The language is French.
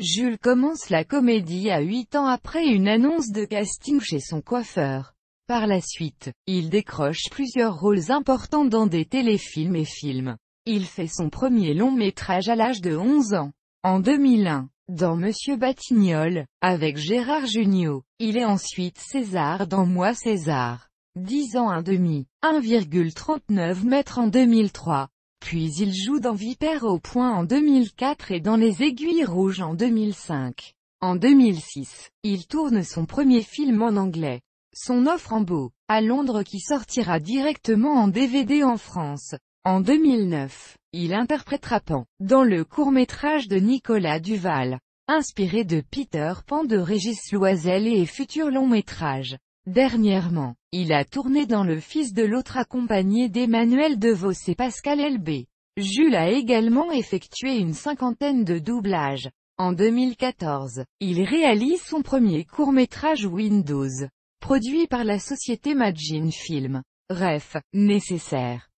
Jules commence la comédie à 8 ans après une annonce de casting chez son coiffeur. Par la suite, il décroche plusieurs rôles importants dans des téléfilms et films. Il fait son premier long métrage à l'âge de 11 ans. En 2001, dans Monsieur Batignol, avec Gérard Jugnot, il est ensuite César dans Moi César. 10 ans et demi, 1,39 mètres en 2003. Puis il joue dans Vipère au point en 2004 et dans Les Aiguilles Rouges en 2005. En 2006, il tourne son premier film en anglais, Son offre en beau, à Londres qui sortira directement en DVD en France. En 2009, il interprétera Pan, dans le court-métrage de Nicolas Duval, inspiré de Peter Pan de Régis Loisel et futur long-métrage. Dernièrement, il a tourné dans Le Fils de l'autre accompagné d'Emmanuel DeVos et Pascal LB. Jules a également effectué une cinquantaine de doublages. En 2014, il réalise son premier court-métrage Windows, produit par la société Magin Film. Ref, nécessaire.